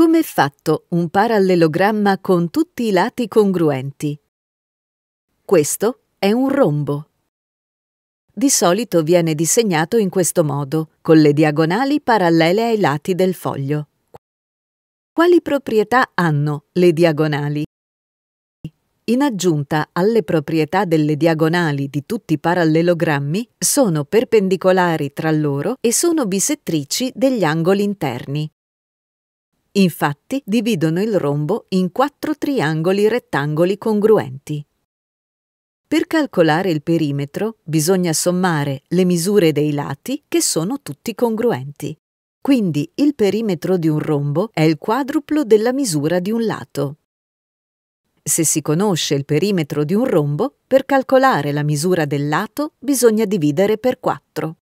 Come è fatto un parallelogramma con tutti i lati congruenti? Questo è un rombo. Di solito viene disegnato in questo modo, con le diagonali parallele ai lati del foglio. Quali proprietà hanno le diagonali? In aggiunta alle proprietà delle diagonali di tutti i parallelogrammi, sono perpendicolari tra loro e sono bisettrici degli angoli interni. Infatti dividono il rombo in quattro triangoli rettangoli congruenti. Per calcolare il perimetro bisogna sommare le misure dei lati che sono tutti congruenti. Quindi il perimetro di un rombo è il quadruplo della misura di un lato. Se si conosce il perimetro di un rombo, per calcolare la misura del lato bisogna dividere per 4.